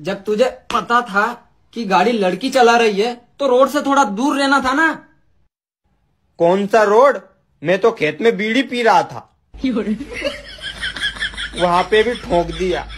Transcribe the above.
जब तुझे पता था कि गाड़ी लड़की चला रही है तो रोड से थोड़ा दूर रहना था ना कौन सा रोड मैं तो खेत में बीड़ी पी रहा था वहां पे भी ठोक दिया